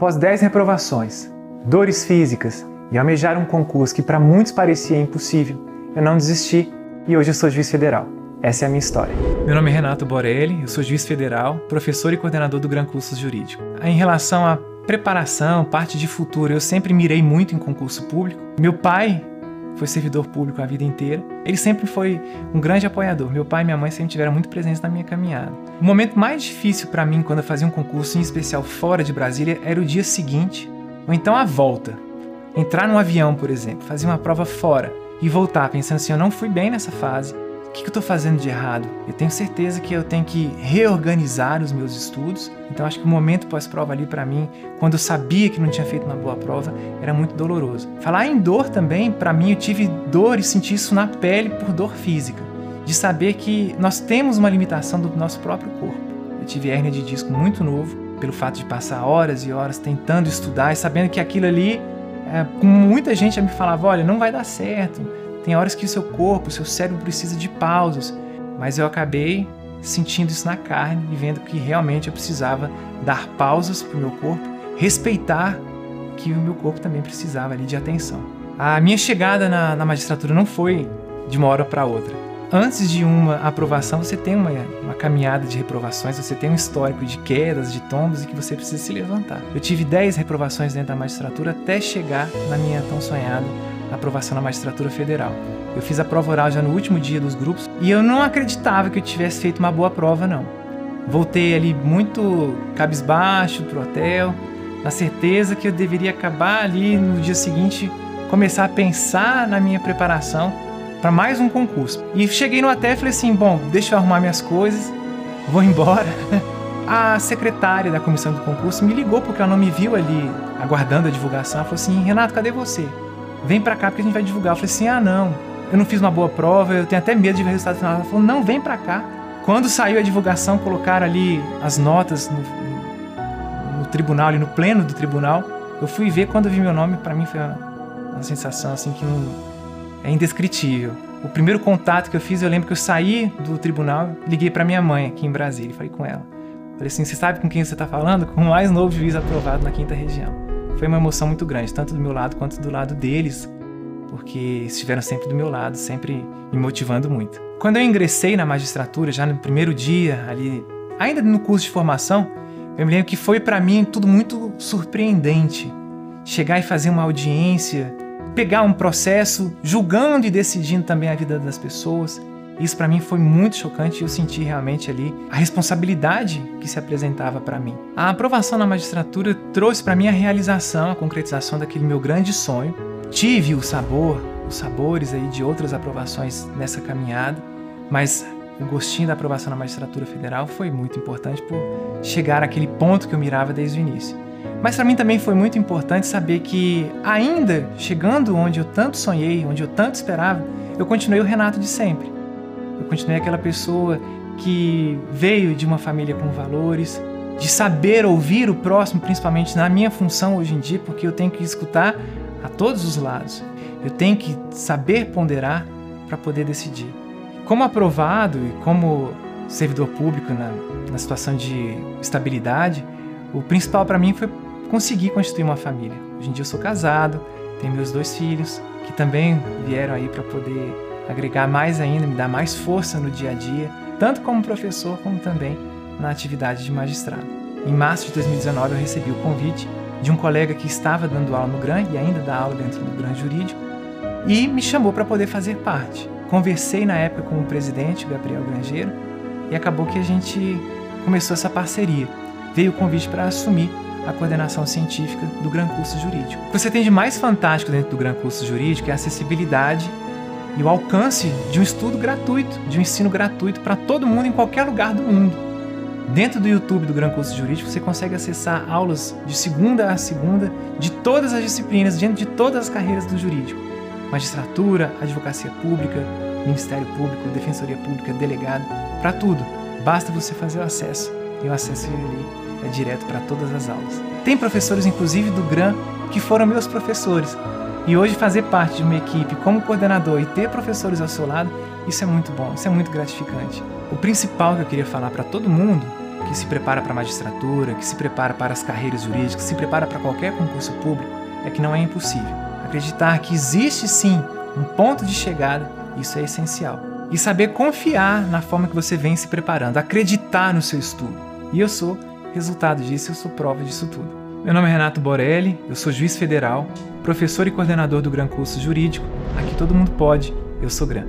Após 10 reprovações, dores físicas e almejar um concurso que para muitos parecia impossível, eu não desisti e hoje eu sou juiz federal. Essa é a minha história. Meu nome é Renato Borelli, eu sou juiz federal, professor e coordenador do Gran Cursos Jurídico. Em relação à preparação, parte de futuro, eu sempre mirei muito em concurso público. Meu pai foi servidor público a vida inteira. Ele sempre foi um grande apoiador. Meu pai e minha mãe sempre tiveram muito presentes na minha caminhada. O momento mais difícil para mim quando eu fazia um concurso, em especial fora de Brasília, era o dia seguinte, ou então a volta. Entrar num avião, por exemplo, fazer uma prova fora e voltar pensando assim: eu não fui bem nessa fase, o que, eu estou fazendo de errado? Eu tenho certeza que eu tenho que reorganizar os meus estudos. Então, acho que o momento pós-prova ali para mim, quando eu sabia que não tinha feito uma boa prova, era muito doloroso. Falar em dor também, para mim, eu tive dor e senti isso na pele por dor física, de saber que nós temos uma limitação do nosso próprio corpo. Eu tive hérnia de disco muito novo, pelo fato de passar horas e horas tentando estudar e sabendo que aquilo ali, é, muita gente já me falava: olha, não vai dar certo tem horas que o seu corpo, o seu cérebro precisa de pausas, mas eu acabei sentindo isso na carne e vendo que realmente eu precisava dar pausas para o meu corpo, respeitar que o meu corpo também precisava ali de atenção. A minha chegada na, na magistratura não foi de uma hora para outra. Antes de uma aprovação, você tem uma, uma caminhada de reprovações, você tem um histórico de quedas, de tombos e que você precisa se levantar. Eu tive 10 reprovações dentro da magistratura até chegar na minha tão sonhada na aprovação na magistratura federal. Eu fiz a prova oral já no último dia dos grupos e eu não acreditava que eu tivesse feito uma boa prova, não. Voltei ali muito cabisbaixo pro hotel, na certeza que eu deveria acabar ali no dia seguinte, começar a pensar na minha preparação para mais um concurso. E cheguei no hotel e falei assim: bom, deixa eu arrumar minhas coisas, vou embora. A secretária da comissão do concurso me ligou porque ela não me viu ali aguardando a divulgação. Ela falou assim: Renato, cadê você? vem pra cá porque a gente vai divulgar. Eu falei assim, ah não, eu não fiz uma boa prova, eu tenho até medo de ver o resultado final. Ela falou, não, vem pra cá. Quando saiu a divulgação, colocaram ali as notas no, no, no tribunal, ali no pleno do tribunal. Eu fui ver quando eu vi meu nome, para mim foi uma, uma, sensação assim que não, é indescritível. O primeiro contato que eu fiz, eu lembro que eu saí do tribunal, liguei para minha mãe aqui em Brasília e falei com ela. Falei assim, você sabe com quem você tá falando? Com o mais novo juiz aprovado na quinta região foi uma emoção muito grande, tanto do meu lado quanto do lado deles, porque estiveram sempre do meu lado, sempre me motivando muito. Quando eu ingressei na magistratura, já no primeiro dia, ali, ainda no curso de formação, eu me lembro que foi para mim tudo muito surpreendente. Chegar e fazer uma audiência, pegar um processo, julgando e decidindo também a vida das pessoas. Isso para mim foi muito chocante e eu senti realmente ali a responsabilidade que se apresentava para mim. A aprovação na magistratura trouxe para mim a realização, a concretização daquele meu grande sonho. Tive o sabor, os sabores aí de outras aprovações nessa caminhada, mas o gostinho da aprovação na magistratura federal foi muito importante por chegar àquele ponto que eu mirava desde o início. Mas para mim também foi muito importante saber que, ainda chegando onde eu tanto sonhei, onde eu tanto esperava, eu continuei o Renato de sempre. Eu continuei aquela pessoa que veio de uma família com valores, de saber ouvir o próximo, principalmente na minha função hoje em dia, porque eu tenho que escutar a todos os lados. Eu tenho que saber ponderar para poder decidir. Como aprovado e como servidor público na, na situação de estabilidade, o principal para mim foi conseguir constituir uma família. Hoje em dia eu sou casado, tenho meus dois filhos, que também vieram aí para poder agregar mais ainda, me dar mais força no dia a dia, tanto como professor como também na atividade de magistrado. Em março de 2019 eu recebi o convite de um colega que estava dando aula no Gran e ainda dá aula dentro do Gran Jurídico e me chamou para poder fazer parte. Conversei na época com o presidente, Gabriel Grangeiro, e acabou que a gente começou essa parceria. Veio o convite para assumir a coordenação científica do Gran Curso Jurídico. O que você tem de mais fantástico dentro do Gran Curso Jurídico é a acessibilidade e o alcance de um estudo gratuito, de um ensino gratuito para todo mundo em qualquer lugar do mundo. Dentro do YouTube do Gran Curso Jurídico, você consegue acessar aulas de segunda a segunda de todas as disciplinas, dentro de todas as carreiras do jurídico: magistratura, advocacia pública, Ministério Público, Defensoria Pública, delegado, para tudo. Basta você fazer o acesso. E o acesso ali é direto para todas as aulas. Tem professores, inclusive do Gran, que foram meus professores. E hoje fazer parte de uma equipe como coordenador e ter professores ao seu lado, isso é muito bom, isso é muito gratificante. O principal que eu queria falar para todo mundo que se prepara para a magistratura, que se prepara para as carreiras jurídicas, que se prepara para qualquer concurso público, é que não é impossível. Acreditar que existe sim um ponto de chegada, isso é essencial. E saber confiar na forma que você vem se preparando, acreditar no seu estudo. E eu sou resultado disso, eu sou prova disso tudo. Meu nome é Renato Borelli, eu sou juiz federal, professor e coordenador do Gran Curso Jurídico. Aqui todo mundo pode, eu sou Gran.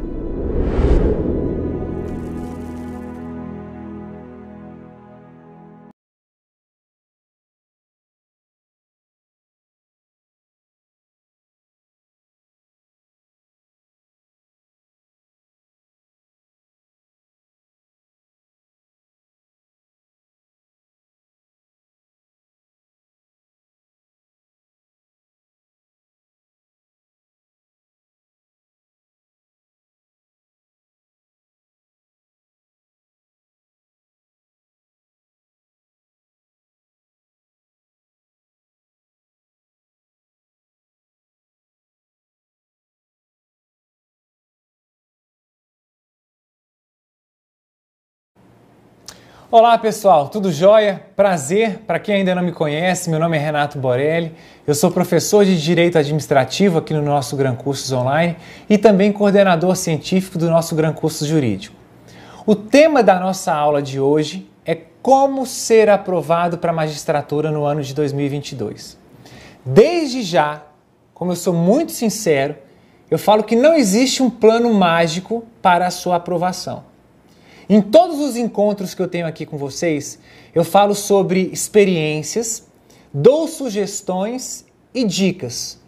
Olá pessoal, tudo jóia? Prazer, para quem ainda não me conhece, meu nome é Renato Borelli, eu sou professor de Direito Administrativo aqui no nosso Gran Cursos Online e também coordenador científico do nosso Gran Curso Jurídico. O tema da nossa aula de hoje é como ser aprovado para magistratura no ano de 2022. Desde já, como eu sou muito sincero, eu falo que não existe um plano mágico para a sua aprovação. Em todos os encontros que eu tenho aqui com vocês, eu falo sobre experiências, dou sugestões e dicas.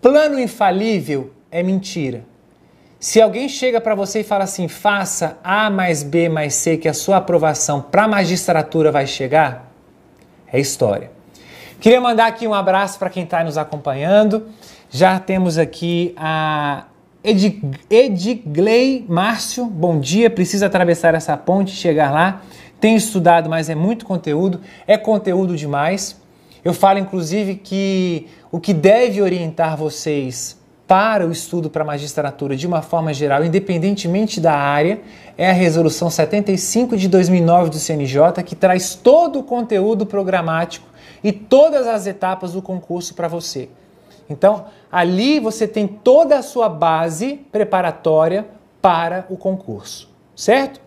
Plano infalível é mentira. Se alguém chega para você e fala assim, faça A mais B mais C, que a sua aprovação para a magistratura vai chegar, é história. Queria mandar aqui um abraço para quem está nos acompanhando. Já temos aqui a Edgley Márcio, bom dia. Precisa atravessar essa ponte, chegar lá. Tem estudado, mas é muito conteúdo. É conteúdo demais. Eu falo, inclusive, que o que deve orientar vocês para o estudo para magistratura de uma forma geral, independentemente da área, é a Resolução 75 de 2009 do CNJ, que traz todo o conteúdo programático e todas as etapas do concurso para você. Então, ali você tem toda a sua base preparatória para o concurso, certo?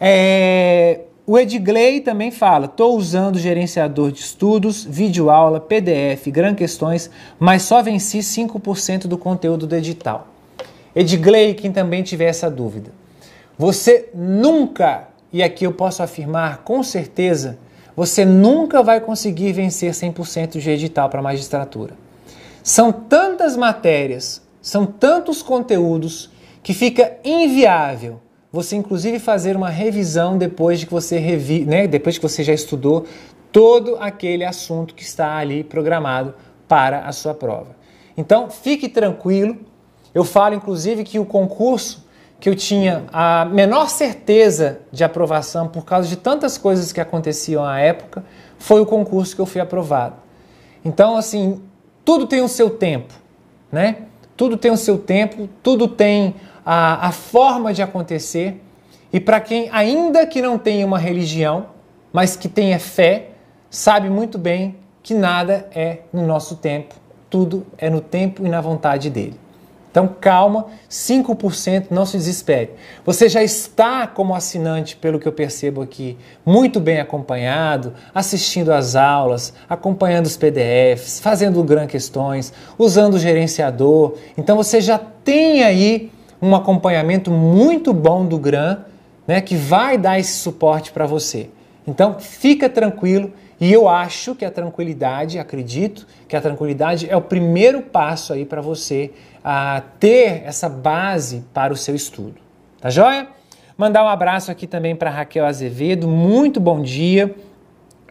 É, o Edgley também fala: estou usando gerenciador de estudos, vídeo aula, PDF, gran questões, mas só venci 5% do conteúdo do edital. Edgley, quem também tiver essa dúvida, você nunca, e aqui eu posso afirmar com certeza, você nunca vai conseguir vencer 100% de edital para magistratura. São tantas matérias, são tantos conteúdos que fica inviável você inclusive fazer uma revisão depois de que você revi, né, depois que você já estudou todo aquele assunto que está ali programado para a sua prova. Então, fique tranquilo. Eu falo inclusive que o concurso que eu tinha a menor certeza de aprovação por causa de tantas coisas que aconteciam à época, foi o concurso que eu fui aprovado. Então, assim, tudo tem o seu tempo, né? Tudo tem o seu tempo, tudo tem a, a forma de acontecer. E para quem, ainda que não tenha uma religião, mas que tenha fé, sabe muito bem que nada é no nosso tempo, tudo é no tempo e na vontade dele. Então calma, 5%, não se desespere. Você já está como assinante, pelo que eu percebo aqui, muito bem acompanhado, assistindo às aulas, acompanhando os PDFs, fazendo gran questões, usando o gerenciador. Então você já tem aí um acompanhamento muito bom do gran, né, que vai dar esse suporte para você. Então fica tranquilo e eu acho que a tranquilidade, acredito que a tranquilidade é o primeiro passo aí para você a ter essa base para o seu estudo. Tá joia? Mandar um abraço aqui também para Raquel Azevedo, muito bom dia.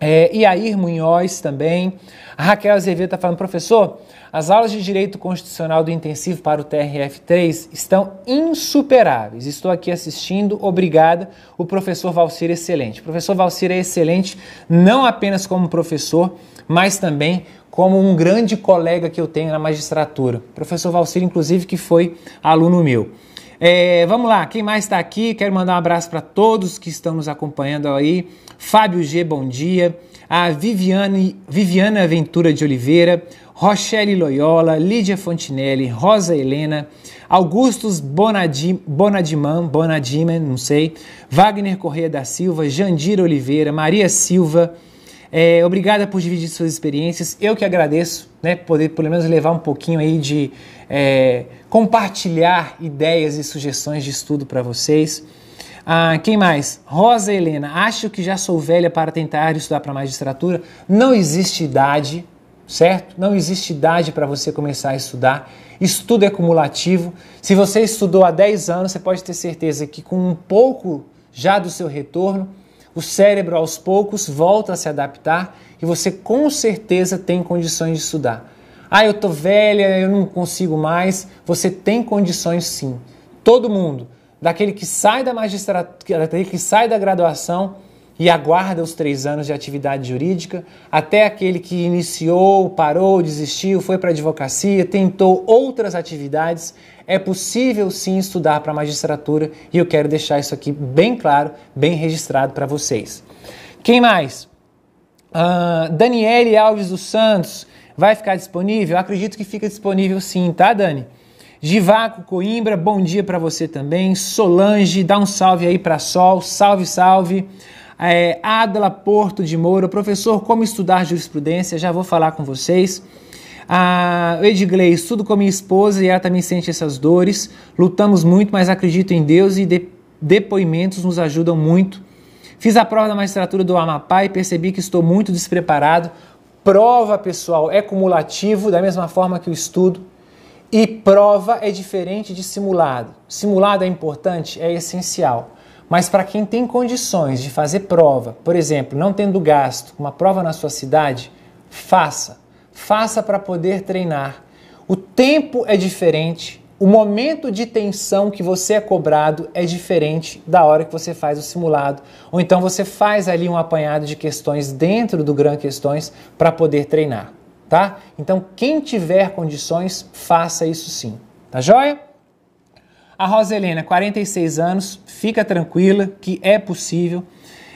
É, aí, Munhoz também. A Raquel Azevedo está falando, professor, as aulas de Direito Constitucional do Intensivo para o TRF3 estão insuperáveis. Estou aqui assistindo, obrigada. O professor Valcir é excelente. O professor Valcir é excelente não apenas como professor, mas também como um grande colega que eu tenho na magistratura. O professor Valcir, inclusive, que foi aluno meu. É, vamos lá, quem mais está aqui? Quero mandar um abraço para todos que estão nos acompanhando aí. Fábio G, bom dia. A Viviane, Viviana Ventura de Oliveira, Rochelle Loyola, Lídia Fontinelli, Rosa Helena, Augustus Bonadim, Bonadiman, Bonadiman, não sei, Wagner Correia da Silva, Jandira Oliveira, Maria Silva, é, obrigada por dividir suas experiências. Eu que agradeço, né? Poder pelo menos levar um pouquinho aí de é, compartilhar ideias e sugestões de estudo para vocês. Ah, quem mais? Rosa Helena, acho que já sou velha para tentar estudar para magistratura. Não existe idade, certo? Não existe idade para você começar a estudar. Estudo é cumulativo. Se você estudou há 10 anos, você pode ter certeza que com um pouco já do seu retorno, o cérebro aos poucos volta a se adaptar e você com certeza tem condições de estudar. Ah, eu tô velha, eu não consigo mais. Você tem condições sim. Todo mundo, daquele que sai da magistratura, daquele que sai da graduação e aguarda os três anos de atividade jurídica, até aquele que iniciou, parou, desistiu, foi para a advocacia, tentou outras atividades, é possível sim estudar para a magistratura e eu quero deixar isso aqui bem claro, bem registrado para vocês. Quem mais? Uh, Daniele Alves dos Santos vai ficar disponível? Acredito que fica disponível sim, tá, Dani? Givaco Coimbra, bom dia para você também. Solange, dá um salve aí para Sol, salve, salve é, Adla Porto de Moura, professor Como Estudar Jurisprudência, já vou falar com vocês. Edgley, estudo com minha esposa e ela também sente essas dores. Lutamos muito, mas acredito em Deus e de, depoimentos nos ajudam muito. Fiz a prova da magistratura do Amapá e percebi que estou muito despreparado. Prova, pessoal, é cumulativo, da mesma forma que o estudo. E prova é diferente de simulado. Simulado é importante, é essencial. Mas para quem tem condições de fazer prova, por exemplo, não tendo gasto, uma prova na sua cidade, faça. Faça para poder treinar. O tempo é diferente, o momento de tensão que você é cobrado é diferente da hora que você faz o simulado, ou então você faz ali um apanhado de questões dentro do Gran Questões para poder treinar, tá? Então, quem tiver condições, faça isso sim. Tá joia? A Roselena, 46 anos, fica tranquila que é possível.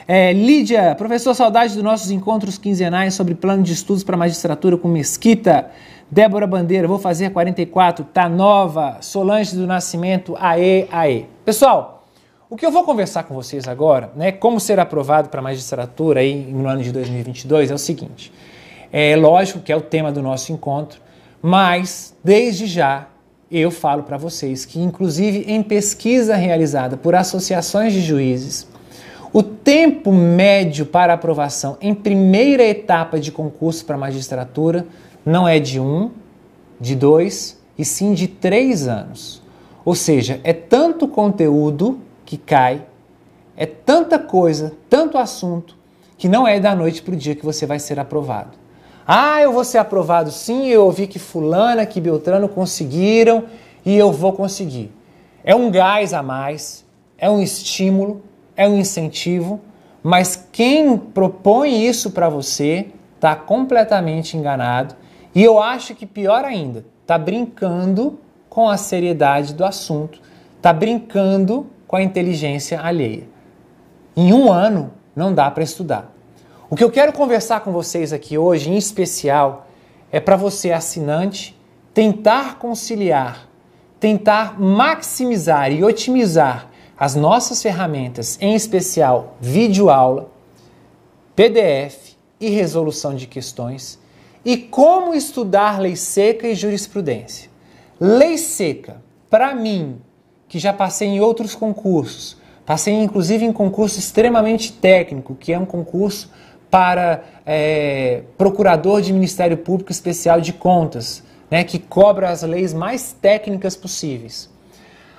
É, Lídia, professor, saudade dos nossos encontros quinzenais sobre plano de estudos para magistratura com Mesquita. Débora Bandeira, vou fazer 44, tá nova. Solange do Nascimento, aê, aê. Pessoal, o que eu vou conversar com vocês agora, né, como ser aprovado para magistratura aí no ano de 2022 é o seguinte. É lógico que é o tema do nosso encontro, mas desde já eu falo para vocês que, inclusive em pesquisa realizada por associações de juízes, o tempo médio para aprovação em primeira etapa de concurso para magistratura não é de um, de dois, e sim de três anos. Ou seja, é tanto conteúdo que cai, é tanta coisa, tanto assunto, que não é da noite para o dia que você vai ser aprovado. Ah, eu vou ser aprovado sim, eu ouvi que fulana, que Beltrano conseguiram e eu vou conseguir. É um gás a mais, é um estímulo, é um incentivo, mas quem propõe isso para você está completamente enganado e eu acho que pior ainda, está brincando com a seriedade do assunto, está brincando com a inteligência alheia. Em um ano não dá para estudar. O que eu quero conversar com vocês aqui hoje, em especial, é para você, assinante, tentar conciliar, tentar maximizar e otimizar as nossas ferramentas, em especial vídeo aula, PDF e resolução de questões, e como estudar lei seca e jurisprudência. Lei seca, para mim, que já passei em outros concursos, passei inclusive em concurso extremamente técnico, que é um concurso para é, procurador de Ministério Público Especial de Contas, né, que cobra as leis mais técnicas possíveis.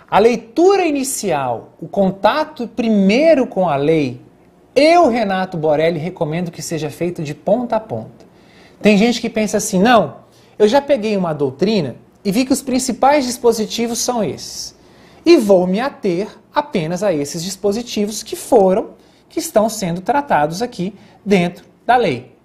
A leitura inicial, o contato primeiro com a lei, eu, Renato Borelli, recomendo que seja feito de ponta a ponta. Tem gente que pensa assim: não, eu já peguei uma doutrina e vi que os principais dispositivos são esses. E vou me ater apenas a esses dispositivos que foram que estão sendo tratados aqui dentro da lei,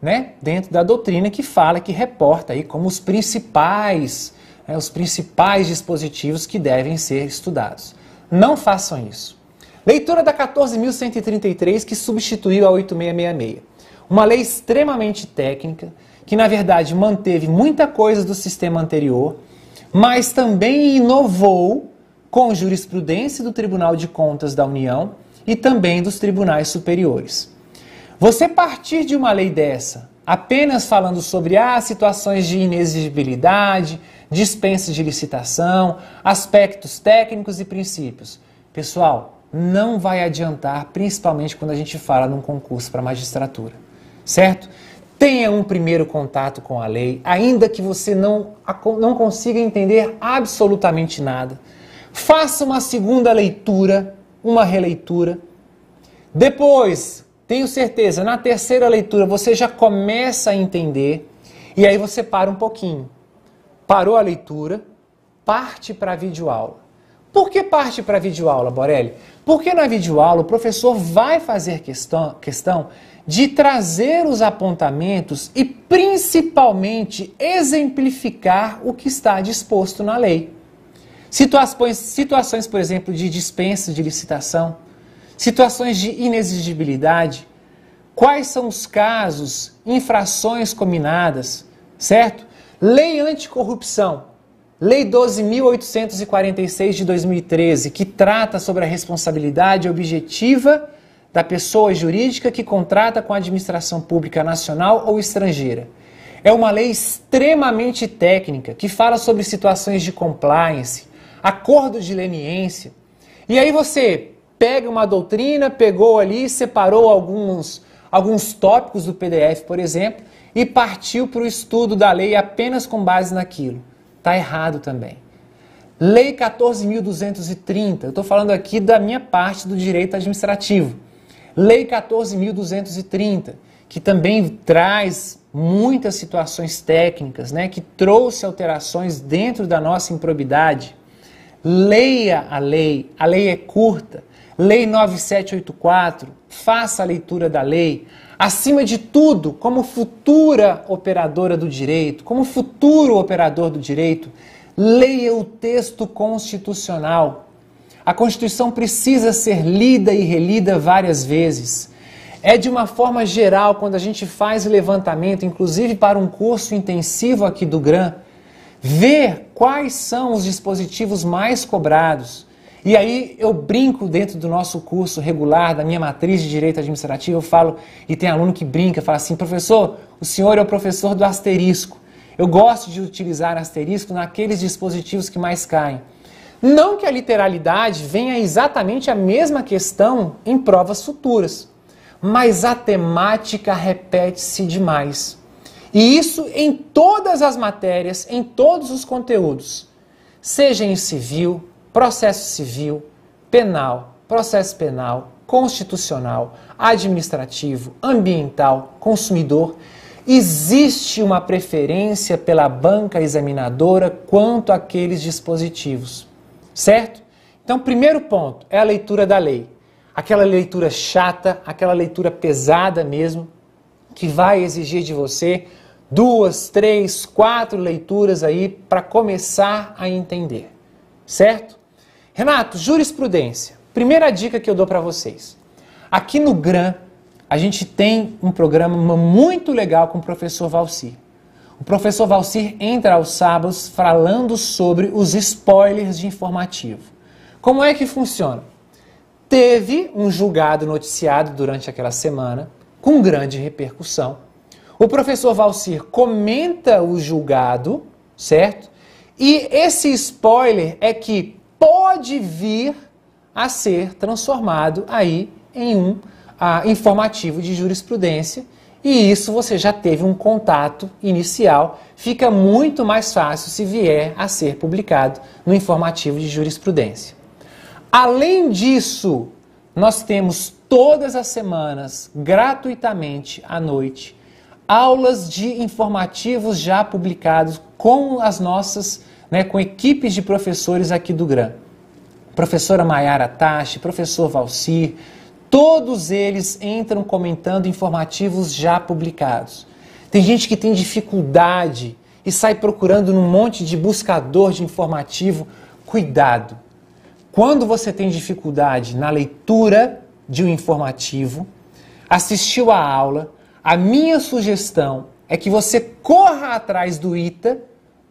né? Dentro da doutrina que fala, que reporta aí como os principais, né, os principais dispositivos que devem ser estudados. Não façam isso. Leitura da 14.133 que substituiu a 8666. Uma lei extremamente técnica, que na verdade manteve muita coisa do sistema anterior, mas também inovou com jurisprudência do Tribunal de Contas da União e também dos tribunais superiores. Você partir de uma lei dessa, apenas falando sobre ah, situações de inexigibilidade, dispensa de licitação, aspectos técnicos e princípios. Pessoal, não vai adiantar, principalmente quando a gente fala num concurso para magistratura, certo? Tenha um primeiro contato com a lei, ainda que você não, não consiga entender absolutamente nada. Faça uma segunda leitura uma releitura. Depois, tenho certeza, na terceira leitura você já começa a entender e aí você para um pouquinho. Parou a leitura, parte para a videoaula. Por que parte para a videoaula, Borelli? Porque na videoaula o professor vai fazer questão, questão de trazer os apontamentos e principalmente exemplificar o que está disposto na lei. Situações, situações, por exemplo, de dispensa de licitação, situações de inexigibilidade. Quais são os casos, infrações combinadas, certo? Lei anticorrupção, Lei 12.846 de 2013, que trata sobre a responsabilidade objetiva da pessoa jurídica que contrata com a administração pública nacional ou estrangeira. É uma lei extremamente técnica que fala sobre situações de compliance, acordos de leniência. E aí você pega uma doutrina, pegou ali, separou alguns, alguns tópicos do PDF, por exemplo, e partiu para o estudo da lei apenas com base naquilo. Está errado também. Lei 14.230, eu estou falando aqui da minha parte do direito administrativo. Lei 14.230, que também traz muitas situações técnicas, né, que trouxe alterações dentro da nossa improbidade leia a lei, a lei é curta. Lei 9784, faça a leitura da lei. Acima de tudo, como futura operadora do direito, como futuro operador do direito, leia o texto constitucional. A Constituição precisa ser lida e relida várias vezes. É de uma forma geral, quando a gente faz levantamento, inclusive para um curso intensivo aqui do GRAM, ver quais são os dispositivos mais cobrados. E aí eu brinco dentro do nosso curso regular, da minha matriz de direito administrativo, eu falo, e tem aluno que brinca, fala assim, professor, o senhor é o professor do asterisco. Eu gosto de utilizar asterisco naqueles dispositivos que mais caem. Não que a literalidade venha exatamente a mesma questão em provas futuras, mas a temática repete-se demais. E isso em todas as matérias, em todos os conteúdos, seja em civil, processo civil, penal, processo penal, constitucional, administrativo, ambiental, consumidor. Existe uma preferência pela banca examinadora quanto àqueles dispositivos, certo? Então, primeiro ponto é a leitura da lei. Aquela leitura chata, aquela leitura pesada mesmo, que vai exigir de você duas, três, quatro leituras aí para começar a entender, certo? Renato, jurisprudência. Primeira dica que eu dou para vocês. Aqui no GRAM, a gente tem um programa muito legal com o professor Valcir. O professor Valcir entra aos sábados falando sobre os spoilers de informativo. Como é que funciona? Teve um julgado noticiado durante aquela semana, com grande repercussão o professor Valcir comenta o julgado, certo? E esse spoiler é que pode vir a ser transformado aí em um ah, informativo de jurisprudência. E isso você já teve um contato inicial, fica muito mais fácil se vier a ser publicado no informativo de jurisprudência. Além disso, nós temos todas as semanas, gratuitamente à noite, aulas de informativos já publicados com as nossas, né, com equipes de professores aqui do GRAM. Professora Maiara Tachi, professor Valcir, todos eles entram comentando informativos já publicados. Tem gente que tem dificuldade e sai procurando num monte de buscador de informativo. Cuidado! Quando você tem dificuldade na leitura de um informativo, assistiu a aula, a minha sugestão é que você corra atrás do ITA,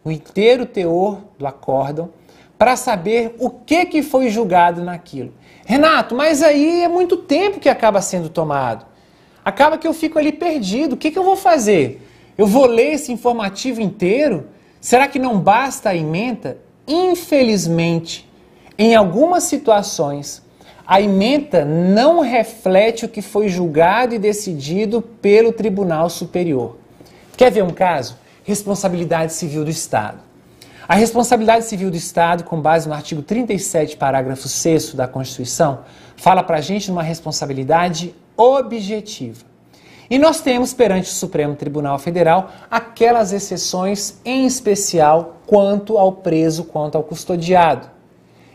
o inteiro teor do acórdão, para saber o que, que foi julgado naquilo. Renato, mas aí é muito tempo que acaba sendo tomado. Acaba que eu fico ali perdido. O que, que eu vou fazer? Eu vou ler esse informativo inteiro? Será que não basta a emenda? Infelizmente, em algumas situações, a ementa não reflete o que foi julgado e decidido pelo Tribunal Superior. Quer ver um caso? Responsabilidade civil do Estado. A responsabilidade civil do Estado, com base no artigo 37, parágrafo 6 da Constituição, fala para a gente uma responsabilidade objetiva. E nós temos perante o Supremo Tribunal Federal aquelas exceções, em especial quanto ao preso, quanto ao custodiado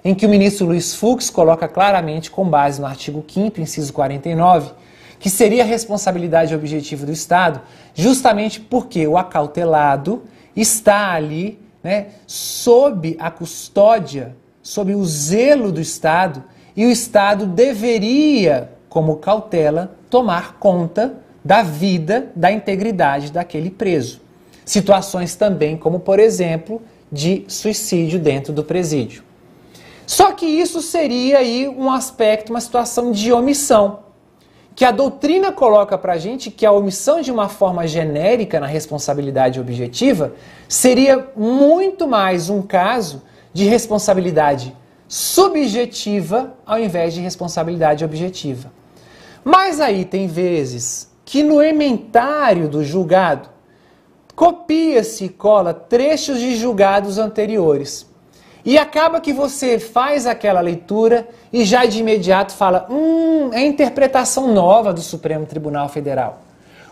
em que o ministro Luiz Fux coloca claramente, com base no artigo 5, inciso 49, que seria responsabilidade objetiva do Estado, justamente porque o acautelado está ali né, sob a custódia, sob o zelo do Estado, e o Estado deveria, como cautela, tomar conta da vida, da integridade daquele preso. Situações também como, por exemplo, de suicídio dentro do presídio. Só que isso seria aí um aspecto, uma situação de omissão, que a doutrina coloca para a gente que a omissão de uma forma genérica na responsabilidade objetiva seria muito mais um caso de responsabilidade subjetiva ao invés de responsabilidade objetiva. Mas aí tem vezes que no inventário do julgado copia-se e cola trechos de julgados anteriores. E acaba que você faz aquela leitura e já de imediato fala: hum, é interpretação nova do Supremo Tribunal Federal.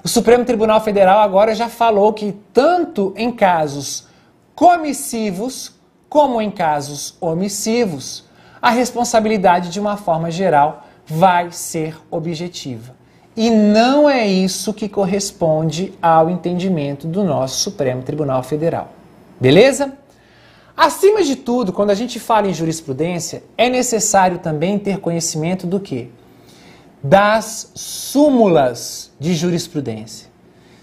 O Supremo Tribunal Federal agora já falou que, tanto em casos comissivos como em casos omissivos, a responsabilidade, de uma forma geral, vai ser objetiva. E não é isso que corresponde ao entendimento do nosso Supremo Tribunal Federal. Beleza? Acima de tudo, quando a gente fala em jurisprudência, é necessário também ter conhecimento do que? Das súmulas de jurisprudência.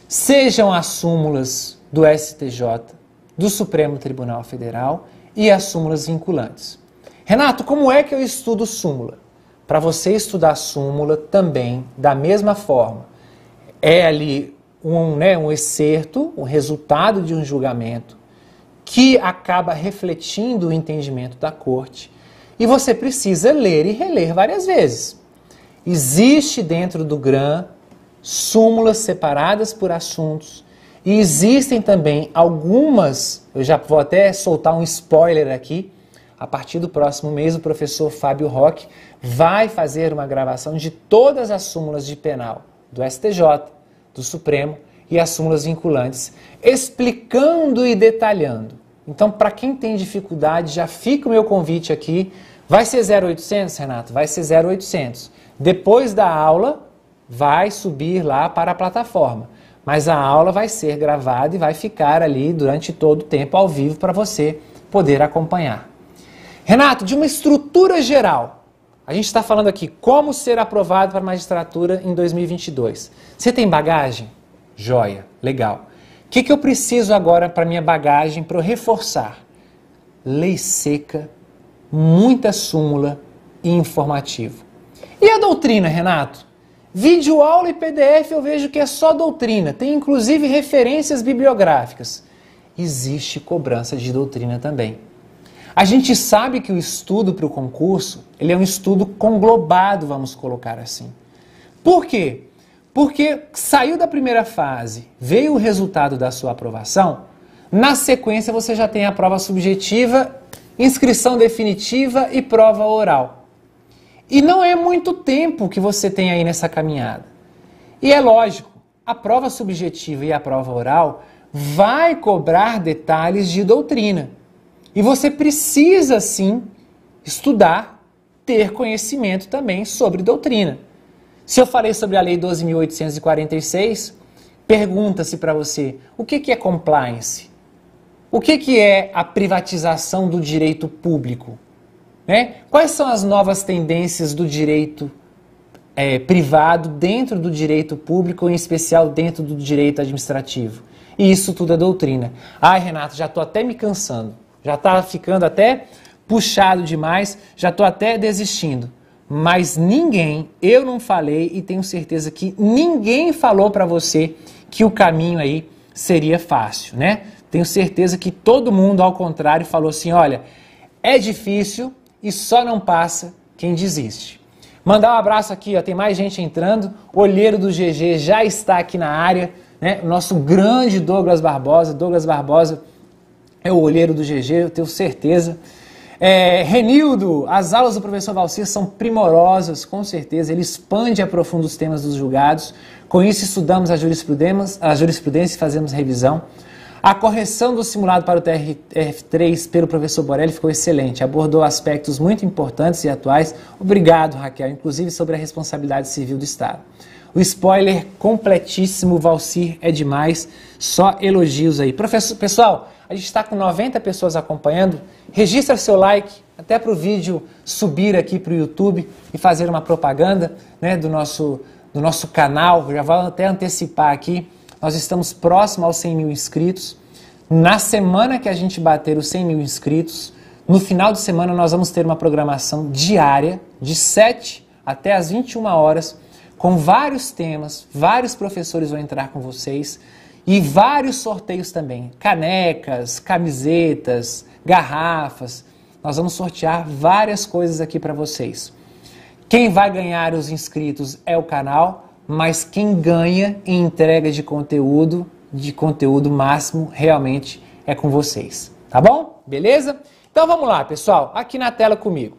Sejam as súmulas do STJ, do Supremo Tribunal Federal e as súmulas vinculantes. Renato, como é que eu estudo súmula? Para você estudar súmula também, da mesma forma, é ali um, né, um excerto, o um resultado de um julgamento que acaba refletindo o entendimento da corte, e você precisa ler e reler várias vezes. Existe dentro do GRAM súmulas separadas por assuntos, e existem também algumas, eu já vou até soltar um spoiler aqui, a partir do próximo mês o professor Fábio Roque vai fazer uma gravação de todas as súmulas de penal do STJ, do Supremo e as súmulas vinculantes, explicando e detalhando. Então, para quem tem dificuldade, já fica o meu convite aqui. Vai ser 0800, Renato? Vai ser 0800. Depois da aula, vai subir lá para a plataforma. Mas a aula vai ser gravada e vai ficar ali durante todo o tempo ao vivo para você poder acompanhar. Renato, de uma estrutura geral, a gente está falando aqui como ser aprovado para magistratura em 2022. Você tem bagagem? Joia, legal. O que, que eu preciso agora para minha bagagem para eu reforçar? Lei seca, muita súmula e informativo. E a doutrina, Renato? Vídeo aula e PDF eu vejo que é só doutrina, tem inclusive referências bibliográficas. Existe cobrança de doutrina também. A gente sabe que o estudo para o concurso, ele é um estudo conglobado, vamos colocar assim. Por quê? Porque saiu da primeira fase, veio o resultado da sua aprovação, na sequência você já tem a prova subjetiva, inscrição definitiva e prova oral. E não é muito tempo que você tem aí nessa caminhada. E é lógico, a prova subjetiva e a prova oral vai cobrar detalhes de doutrina. E você precisa sim estudar, ter conhecimento também sobre doutrina. Se eu falei sobre a Lei 12.846, pergunta-se para você, o que, que é compliance? O que, que é a privatização do direito público? Né? Quais são as novas tendências do direito é, privado dentro do direito público, em especial dentro do direito administrativo? E isso tudo é doutrina. Ai, Renato, já estou até me cansando, já está ficando até puxado demais, já estou até desistindo mas ninguém, eu não falei e tenho certeza que ninguém falou para você que o caminho aí seria fácil, né? Tenho certeza que todo mundo, ao contrário, falou assim: olha, é difícil e só não passa quem desiste. Mandar um abraço aqui, ó, tem mais gente entrando. Olheiro do GG já está aqui na área, né? O nosso grande Douglas Barbosa, Douglas Barbosa é o olheiro do GG, eu tenho certeza. É, Renildo, as aulas do professor Valcir são primorosas, com certeza. Ele expande e aprofunda os temas dos julgados. Com isso, estudamos a jurisprudência, a jurisprudência e fazemos revisão. A correção do simulado para o TRF3 pelo professor Borelli ficou excelente, abordou aspectos muito importantes e atuais. Obrigado, Raquel, inclusive sobre a responsabilidade civil do Estado. O spoiler completíssimo, Valcir, é demais. Só elogios aí. Professor, pessoal, a gente está com 90 pessoas acompanhando. Registra seu like, até para o vídeo subir aqui para o YouTube e fazer uma propaganda né, do, nosso, do nosso canal. Eu já vou até antecipar aqui. Nós estamos próximo aos 100 mil inscritos. Na semana que a gente bater os 100 mil inscritos, no final de semana nós vamos ter uma programação diária, de 7 até as 21 horas, com vários temas, vários professores vão entrar com vocês e vários sorteios também: canecas, camisetas, garrafas. Nós vamos sortear várias coisas aqui para vocês. Quem vai ganhar os inscritos é o canal, mas quem ganha em entrega de conteúdo, de conteúdo máximo, realmente é com vocês. Tá bom? Beleza? Então vamos lá, pessoal, aqui na tela comigo.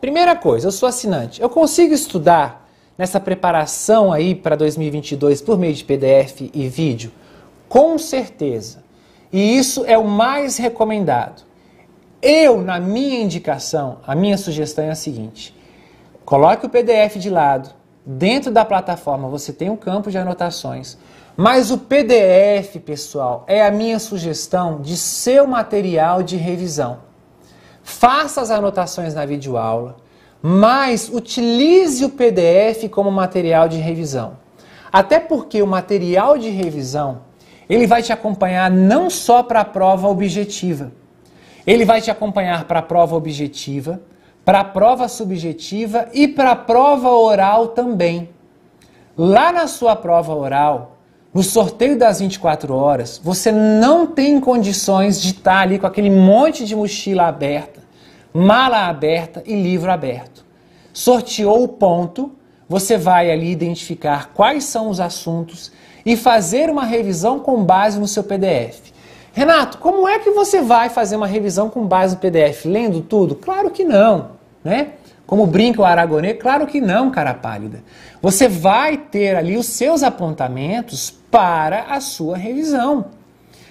Primeira coisa, eu sou assinante. Eu consigo estudar nessa preparação aí para 2022 por meio de PDF e vídeo? Com certeza. E isso é o mais recomendado. Eu, na minha indicação, a minha sugestão é a seguinte: coloque o PDF de lado. Dentro da plataforma você tem um campo de anotações, mas o PDF, pessoal, é a minha sugestão de seu material de revisão. Faça as anotações na videoaula, mas utilize o PDF como material de revisão. Até porque o material de revisão, ele vai te acompanhar não só para a prova objetiva. Ele vai te acompanhar para a prova objetiva, para a prova subjetiva e para a prova oral também. Lá na sua prova oral, no sorteio das 24 horas, você não tem condições de estar ali com aquele monte de mochila aberta mala aberta e livro aberto. Sorteou o ponto, você vai ali identificar quais são os assuntos e fazer uma revisão com base no seu PDF. Renato, como é que você vai fazer uma revisão com base no PDF? Lendo tudo? Claro que não, né? Como brinca o Aragonê? Claro que não, cara pálida. Você vai ter ali os seus apontamentos para a sua revisão.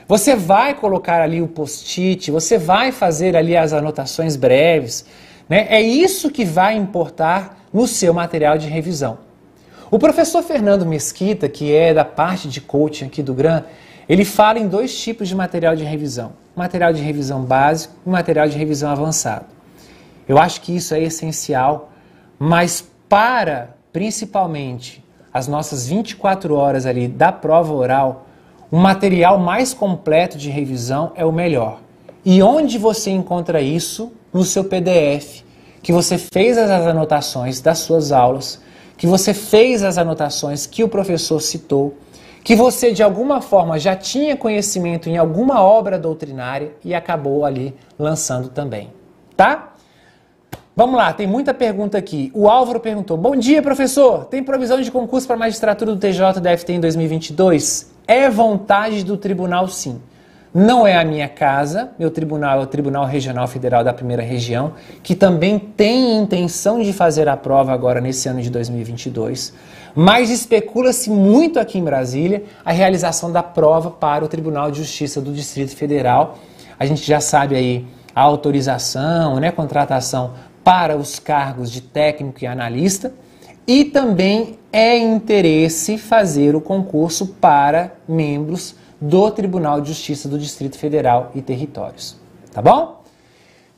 Você vai colocar ali o post-it, você vai fazer ali as anotações breves. Né? É isso que vai importar no seu material de revisão. O professor Fernando Mesquita, que é da parte de coaching aqui do GRAM, ele fala em dois tipos de material de revisão: material de revisão básico e material de revisão avançado. Eu acho que isso é essencial, mas para principalmente as nossas 24 horas ali da prova oral, o material mais completo de revisão é o melhor. E onde você encontra isso? No seu PDF, que você fez as anotações das suas aulas, que você fez as anotações que o professor citou, que você de alguma forma já tinha conhecimento em alguma obra doutrinária e acabou ali lançando também. Tá? Vamos lá, tem muita pergunta aqui. O Álvaro perguntou: Bom dia, professor. Tem provisão de concurso para magistratura do TJ da FT em 2022? É vontade do tribunal, sim. Não é a minha casa, meu tribunal é o Tribunal Regional Federal da Primeira Região, que também tem intenção de fazer a prova agora nesse ano de 2022, mas especula-se muito aqui em Brasília a realização da prova para o Tribunal de Justiça do Distrito Federal. A gente já sabe aí a autorização, né, contratação para os cargos de técnico e analista, e também é interesse fazer o concurso para membros do Tribunal de Justiça do Distrito Federal e Territórios. Tá bom?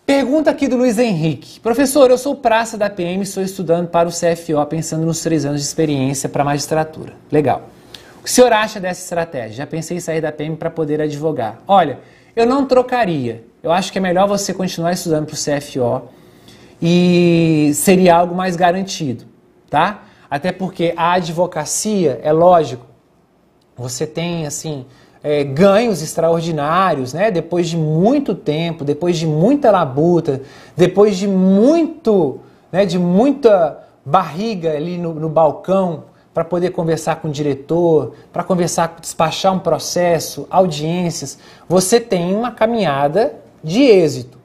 Pergunta aqui do Luiz Henrique. Professor, eu sou praça da PM e estou estudando para o CFO, pensando nos três anos de experiência para magistratura. Legal. O que o senhor acha dessa estratégia? Já pensei em sair da PM para poder advogar. Olha, eu não trocaria. Eu acho que é melhor você continuar estudando para o CFO e seria algo mais garantido tá? Até porque a advocacia, é lógico, você tem assim é, ganhos extraordinários, né? Depois de muito tempo, depois de muita labuta, depois de muito, né? De muita barriga ali no, no balcão para poder conversar com o diretor, para conversar, despachar um processo, audiências, você tem uma caminhada de êxito.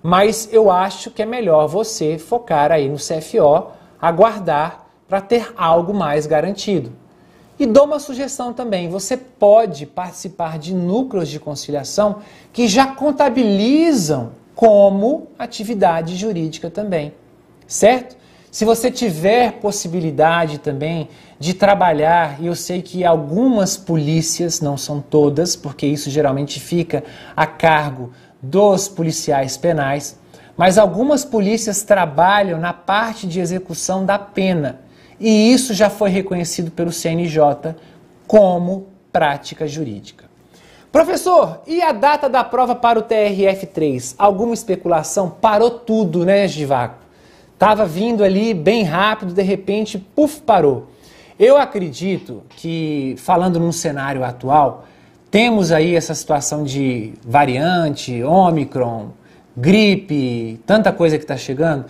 Mas eu acho que é melhor você focar aí no CFO aguardar para ter algo mais garantido. E dou uma sugestão também: você pode participar de núcleos de conciliação que já contabilizam como atividade jurídica também, certo? Se você tiver possibilidade também de trabalhar, e eu sei que algumas polícias, não são todas, porque isso geralmente fica a cargo dos policiais penais, mas algumas polícias trabalham na parte de execução da pena. E isso já foi reconhecido pelo CNJ como prática jurídica. Professor, e a data da prova para o TRF3? Alguma especulação? Parou tudo, né, Givaco? Tava vindo ali bem rápido, de repente, puf, parou. Eu acredito que, falando num cenário atual, temos aí essa situação de variante, Omicron, gripe, tanta coisa que está chegando,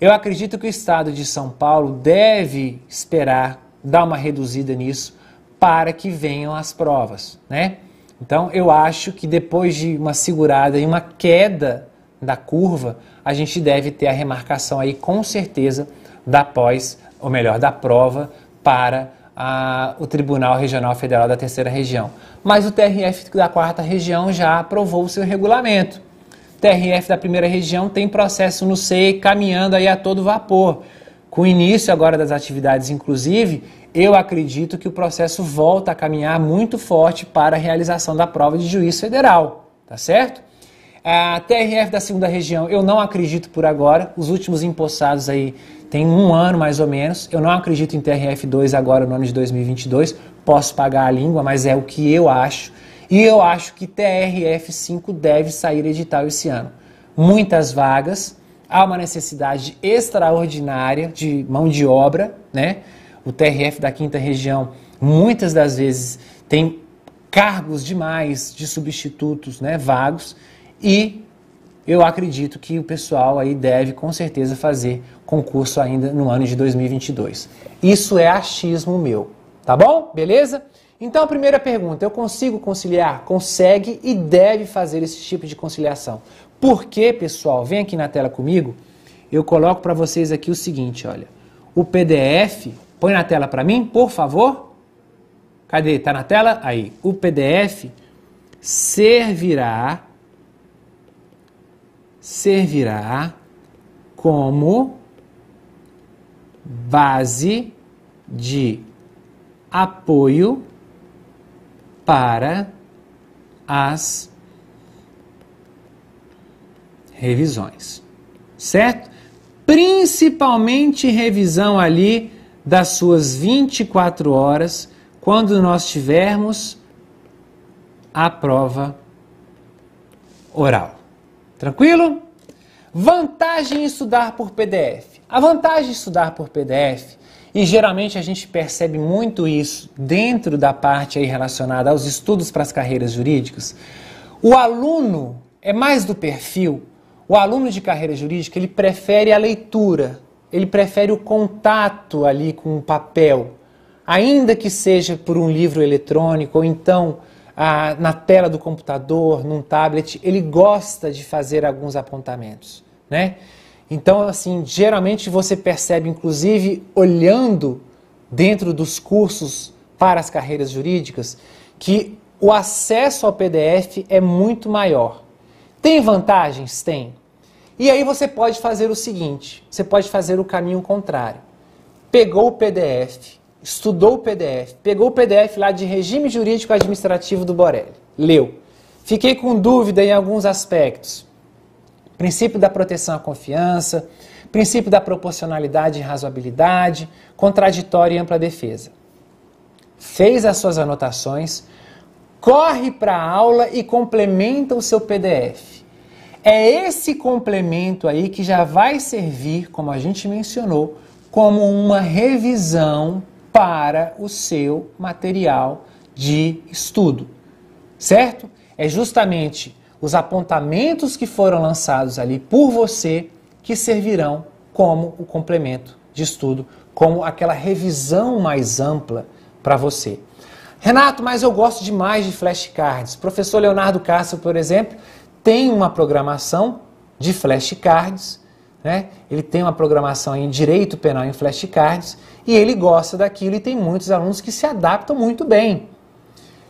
eu acredito que o estado de São Paulo deve esperar dar uma reduzida nisso para que venham as provas, né? Então eu acho que depois de uma segurada e uma queda da curva, a gente deve ter a remarcação aí com certeza da pós, ou melhor, da prova para a, o Tribunal Regional Federal da Terceira Região. Mas o TRF da Quarta Região já aprovou o seu regulamento. TRF da primeira região tem processo no SEI caminhando aí a todo vapor. Com o início agora das atividades, inclusive, eu acredito que o processo volta a caminhar muito forte para a realização da prova de juiz federal, tá certo? A TRF da segunda região, eu não acredito por agora. Os últimos empossados aí tem um ano mais ou menos. Eu não acredito em TRF 2 agora no ano de 2022. Posso pagar a língua, mas é o que eu acho. E eu acho que TRF5 deve sair edital esse ano. Muitas vagas, há uma necessidade extraordinária de mão de obra, né? O TRF da quinta região muitas das vezes tem cargos demais de substitutos, né, vagos, e eu acredito que o pessoal aí deve com certeza fazer concurso ainda no ano de 2022. Isso é achismo meu, tá bom? Beleza? Então, a primeira pergunta: eu consigo conciliar? Consegue e deve fazer esse tipo de conciliação. Por quê, pessoal? Vem aqui na tela comigo. Eu coloco para vocês aqui o seguinte: olha. O PDF, põe na tela para mim, por favor. Cadê? Está na tela? Aí. O PDF servirá servirá como base de apoio para as revisões, certo? Principalmente revisão ali das suas 24 horas, quando nós tivermos a prova oral. Tranquilo? Vantagem em estudar por PDF. A vantagem de estudar por PDF e geralmente a gente percebe muito isso dentro da parte aí relacionada aos estudos para as carreiras jurídicas. O aluno é mais do perfil. O aluno de carreira jurídica, ele prefere a leitura, ele prefere o contato ali com o papel, ainda que seja por um livro eletrônico ou então ah, na tela do computador, num tablet, ele gosta de fazer alguns apontamentos, né? Então, assim, geralmente você percebe, inclusive olhando dentro dos cursos para as carreiras jurídicas, que o acesso ao PDF é muito maior. Tem vantagens? Tem. E aí você pode fazer o seguinte: você pode fazer o caminho contrário. Pegou o PDF, estudou o PDF, pegou o PDF lá de regime jurídico administrativo do Borelli, leu. Fiquei com dúvida em alguns aspectos Princípio da proteção à confiança, princípio da proporcionalidade e razoabilidade, contraditório e ampla defesa. Fez as suas anotações, corre para a aula e complementa o seu PDF. É esse complemento aí que já vai servir, como a gente mencionou, como uma revisão para o seu material de estudo, certo? É justamente os apontamentos que foram lançados ali por você que servirão como o complemento de estudo, como aquela revisão mais ampla para você. Renato, mas eu gosto demais de flashcards. Professor Leonardo Castro, por exemplo, tem uma programação de flashcards, né? Ele tem uma programação em direito penal em flashcards e ele gosta daquilo e tem muitos alunos que se adaptam muito bem.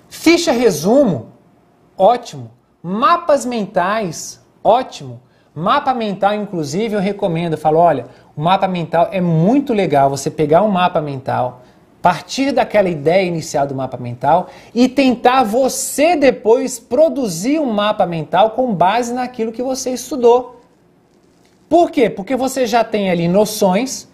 Ficha resumo, ótimo. Mapas mentais, ótimo. Mapa mental, inclusive, eu recomendo. Eu falo, olha, o mapa mental é muito legal você pegar um mapa mental, partir daquela ideia inicial do mapa mental e tentar você depois produzir um mapa mental com base naquilo que você estudou. Por quê? Porque você já tem ali noções,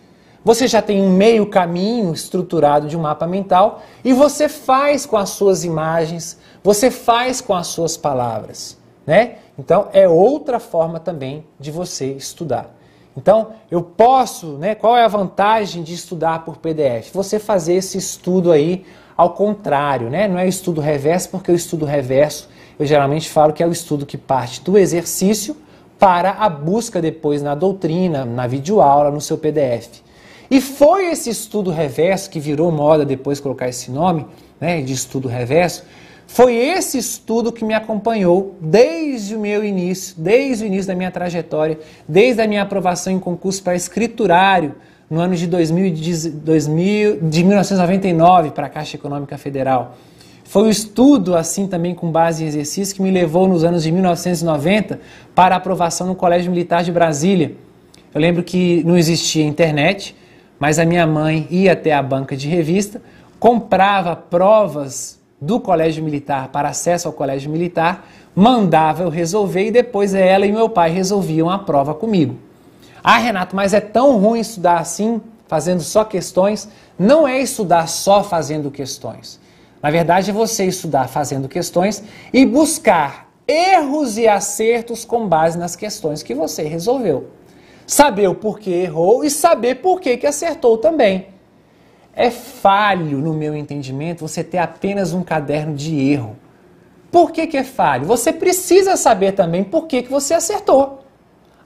você já tem um meio caminho estruturado de um mapa mental e você faz com as suas imagens, você faz com as suas palavras, né? Então é outra forma também de você estudar. Então, eu posso, né? Qual é a vantagem de estudar por PDF? Você fazer esse estudo aí ao contrário, né? Não é estudo reverso, porque o estudo reverso eu geralmente falo que é o estudo que parte do exercício para a busca depois na doutrina, na videoaula, no seu PDF. E foi esse estudo reverso que virou moda depois colocar esse nome, né, de estudo reverso, foi esse estudo que me acompanhou desde o meu início, desde o início da minha trajetória, desde a minha aprovação em concurso para escriturário no ano de, 2000, de, 2000, de 1999 para a Caixa Econômica Federal. Foi o estudo, assim também com base em exercício, que me levou nos anos de 1990 para a aprovação no Colégio Militar de Brasília. Eu lembro que não existia internet, mas a minha mãe ia até a banca de revista, comprava provas do colégio militar para acesso ao colégio militar, mandava eu resolver e depois ela e meu pai resolviam a prova comigo. Ah, Renato, mas é tão ruim estudar assim, fazendo só questões? Não é estudar só fazendo questões. Na verdade, é você estudar fazendo questões e buscar erros e acertos com base nas questões que você resolveu. Saber o porquê errou e saber por que acertou também. É falho, no meu entendimento, você ter apenas um caderno de erro. Por que, que é falho? Você precisa saber também por que, que você acertou.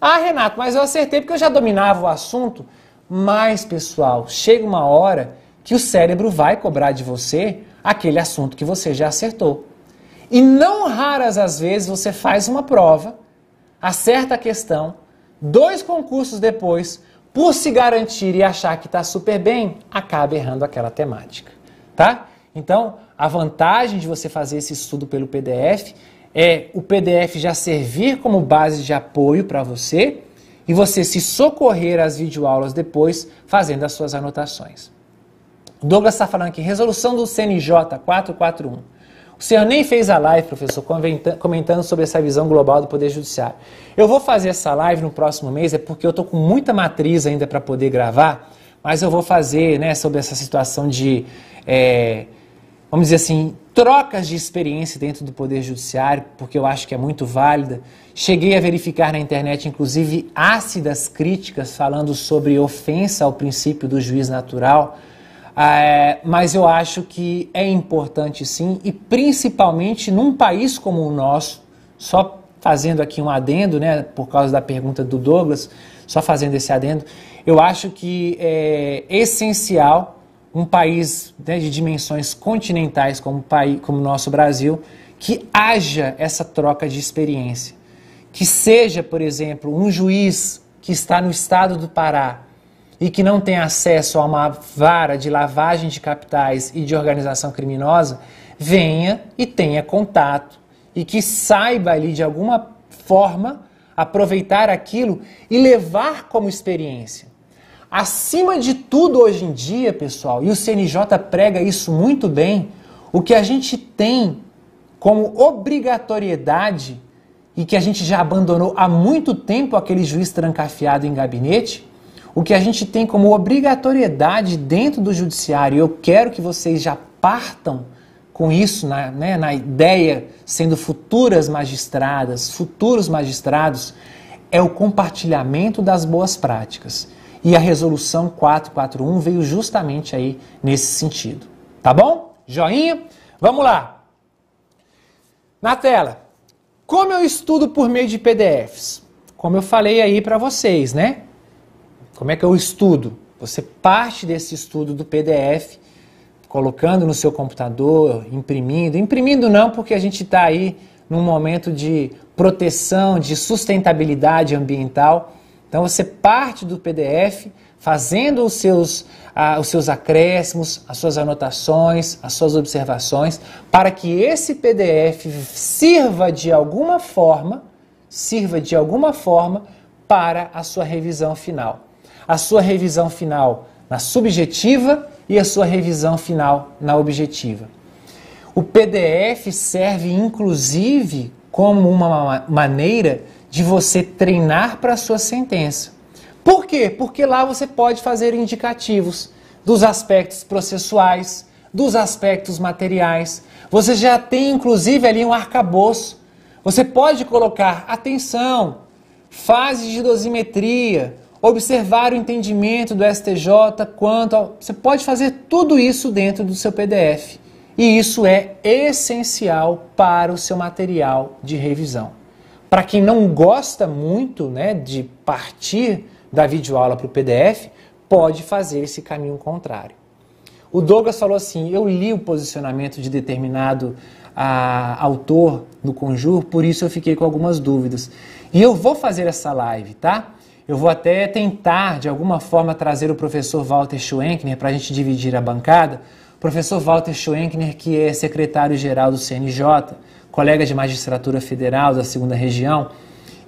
Ah, Renato, mas eu acertei porque eu já dominava o assunto. Mas, pessoal, chega uma hora que o cérebro vai cobrar de você aquele assunto que você já acertou. E não raras as vezes você faz uma prova, acerta a questão, dois concursos depois, por se garantir e achar que está super bem, acaba errando aquela temática, tá? Então, a vantagem de você fazer esse estudo pelo PDF é o PDF já servir como base de apoio para você e você se socorrer às videoaulas depois fazendo as suas anotações. Douglas está falando aqui, resolução do CNJ 441. O senhor nem fez a live, professor, comentando sobre essa visão global do Poder Judiciário. Eu vou fazer essa live no próximo mês, é porque eu estou com muita matriz ainda para poder gravar, mas eu vou fazer né, sobre essa situação de, é, vamos dizer assim, trocas de experiência dentro do Poder Judiciário, porque eu acho que é muito válida. Cheguei a verificar na internet, inclusive, ácidas críticas falando sobre ofensa ao princípio do juiz natural. Ah, é, mas eu acho que é importante sim, e principalmente num país como o nosso, só fazendo aqui um adendo, né, por causa da pergunta do Douglas, só fazendo esse adendo, eu acho que é essencial um país né, de dimensões continentais como país, como o nosso Brasil, que haja essa troca de experiência. Que seja, por exemplo, um juiz que está no estado do Pará e que não tem acesso a uma vara de lavagem de capitais e de organização criminosa, venha e tenha contato e que saiba ali de alguma forma aproveitar aquilo e levar como experiência. Acima de tudo hoje em dia, pessoal, e o CNJ prega isso muito bem, o que a gente tem como obrigatoriedade e que a gente já abandonou há muito tempo aquele juiz trancafiado em gabinete o que a gente tem como obrigatoriedade dentro do judiciário, eu quero que vocês já partam com isso, na, né, na ideia, sendo futuras magistradas, futuros magistrados, é o compartilhamento das boas práticas. E a resolução 441 veio justamente aí nesse sentido. Tá bom? Joinha? Vamos lá. Na tela. Como eu estudo por meio de PDFs? Como eu falei aí para vocês, né? Como é que eu é estudo? Você parte desse estudo do PDF, colocando no seu computador, imprimindo. Imprimindo não, porque a gente está aí num momento de proteção, de sustentabilidade ambiental. Então você parte do PDF, fazendo os seus, ah, os seus acréscimos, as suas anotações, as suas observações, para que esse PDF sirva de alguma forma, sirva de alguma forma para a sua revisão final a sua revisão final na subjetiva e a sua revisão final na objetiva. O PDF serve inclusive como uma maneira de você treinar para a sua sentença. Por quê? Porque lá você pode fazer indicativos dos aspectos processuais, dos aspectos materiais. Você já tem inclusive ali um arcabouço. Você pode colocar atenção, fase de dosimetria, observar o entendimento do STJ quanto ao. Você pode fazer tudo isso dentro do seu PDF. E isso é essencial para o seu material de revisão. Para quem não gosta muito né, de partir da videoaula para o PDF, pode fazer esse caminho contrário. O Douglas falou assim: eu li o posicionamento de determinado ah, autor no Conjur, por isso eu fiquei com algumas dúvidas. E eu vou fazer essa live, tá? Eu vou até tentar, de alguma forma, trazer o professor Walter Schwenkner para a gente dividir a bancada. O professor Walter Schwenkner, que é secretário-geral do CNJ, colega de magistratura federal da segunda região,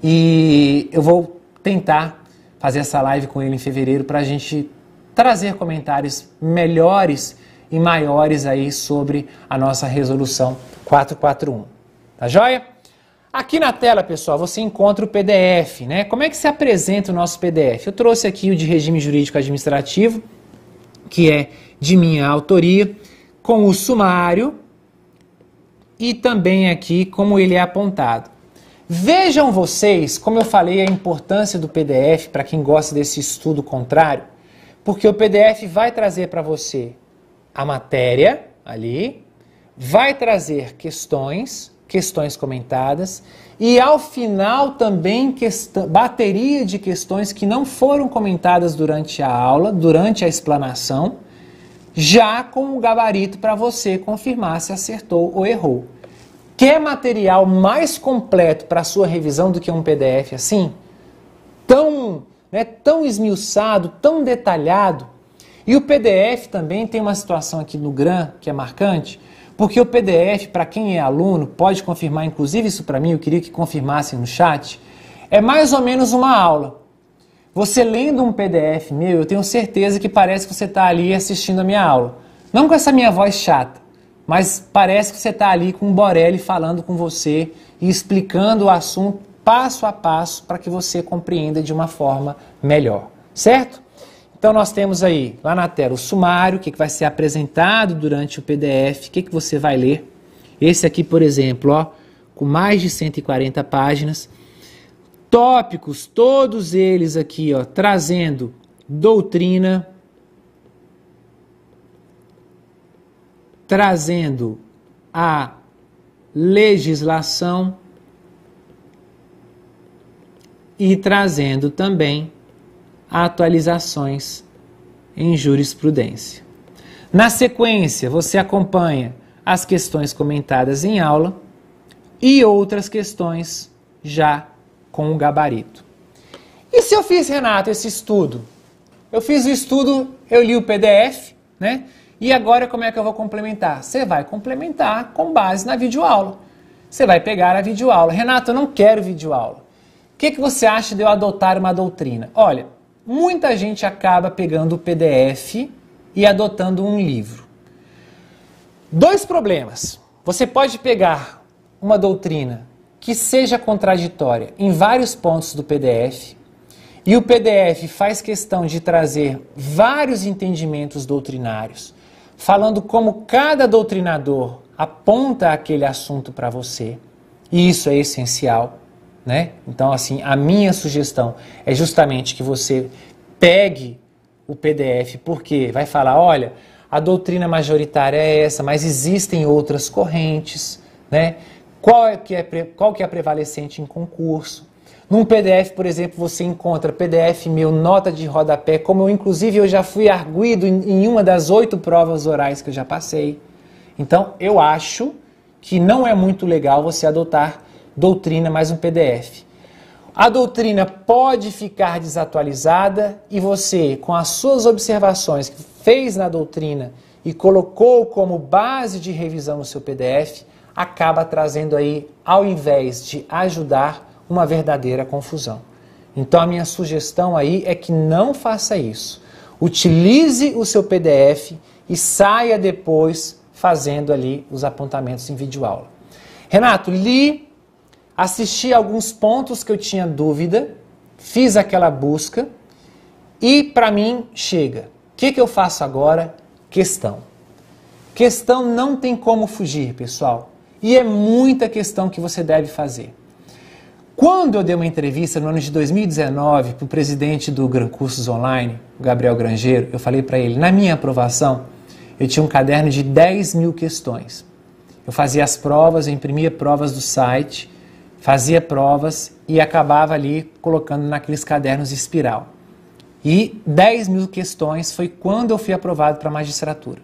e eu vou tentar fazer essa live com ele em fevereiro para a gente trazer comentários melhores e maiores aí sobre a nossa resolução 441. Tá joia? Aqui na tela, pessoal, você encontra o PDF, né? Como é que se apresenta o nosso PDF? Eu trouxe aqui o de regime jurídico administrativo, que é de minha autoria, com o sumário e também aqui como ele é apontado. Vejam vocês, como eu falei, a importância do PDF para quem gosta desse estudo contrário, porque o PDF vai trazer para você a matéria ali, vai trazer questões, questões comentadas. E ao final também bateria de questões que não foram comentadas durante a aula, durante a explanação, já com o gabarito para você confirmar se acertou ou errou. Quer material mais completo para sua revisão do que um PDF assim? Tão, né, tão esmiuçado, tão detalhado. E o PDF também tem uma situação aqui no GRAM que é marcante porque o PDF, para quem é aluno, pode confirmar, inclusive isso para mim, eu queria que confirmassem no chat, é mais ou menos uma aula. Você lendo um PDF meu, eu tenho certeza que parece que você está ali assistindo a minha aula. Não com essa minha voz chata, mas parece que você está ali com o Borelli falando com você e explicando o assunto passo a passo para que você compreenda de uma forma melhor, certo? Então nós temos aí, lá na tela, o sumário, que, que vai ser apresentado durante o PDF, o que, que você vai ler. Esse aqui, por exemplo, ó, com mais de 140 páginas. Tópicos, todos eles aqui, ó, trazendo doutrina, trazendo a legislação e trazendo também atualizações em jurisprudência. Na sequência, você acompanha as questões comentadas em aula e outras questões já com o gabarito. E se eu fiz, Renato, esse estudo? Eu fiz o estudo, eu li o PDF, né? E agora como é que eu vou complementar? Você vai complementar com base na videoaula. Você vai pegar a videoaula. Renato, eu não quero videoaula. O que, que você acha de eu adotar uma doutrina? Olha, muita gente acaba pegando o PDF e adotando um livro. Dois problemas. Você pode pegar uma doutrina que seja contraditória em vários pontos do PDF, e o PDF faz questão de trazer vários entendimentos doutrinários, falando como cada doutrinador aponta aquele assunto para você, e isso é essencial né? Então, assim, a minha sugestão é justamente que você pegue o PDF, porque vai falar, olha, a doutrina majoritária é essa, mas existem outras correntes, né? Qual é que é, qual que é a prevalecente em concurso? Num PDF, por exemplo, você encontra PDF meu, nota de rodapé, como eu, inclusive, eu já fui arguído em, em uma das oito provas orais que eu já passei. Então, eu acho que não é muito legal você adotar doutrina mais um PDF. A doutrina pode ficar desatualizada e você, com as suas observações que fez na doutrina e colocou como base de revisão no seu PDF, acaba trazendo aí, ao invés de ajudar, uma verdadeira confusão. Então a minha sugestão aí é que não faça isso. Utilize o seu PDF e saia depois fazendo ali os apontamentos em vídeo aula. Renato, li assisti alguns pontos que eu tinha dúvida, fiz aquela busca e para mim chega. O que, que eu faço agora? Questão. Questão não tem como fugir, pessoal. E é muita questão que você deve fazer. Quando eu dei uma entrevista no ano de 2019 para o presidente do Gran Cursos Online, Gabriel Grangeiro, eu falei para ele: na minha aprovação, eu tinha um caderno de 10 mil questões. Eu fazia as provas, eu imprimia provas do site fazia provas e acabava ali colocando naqueles cadernos de espiral. E 10 mil questões foi quando eu fui aprovado para a magistratura.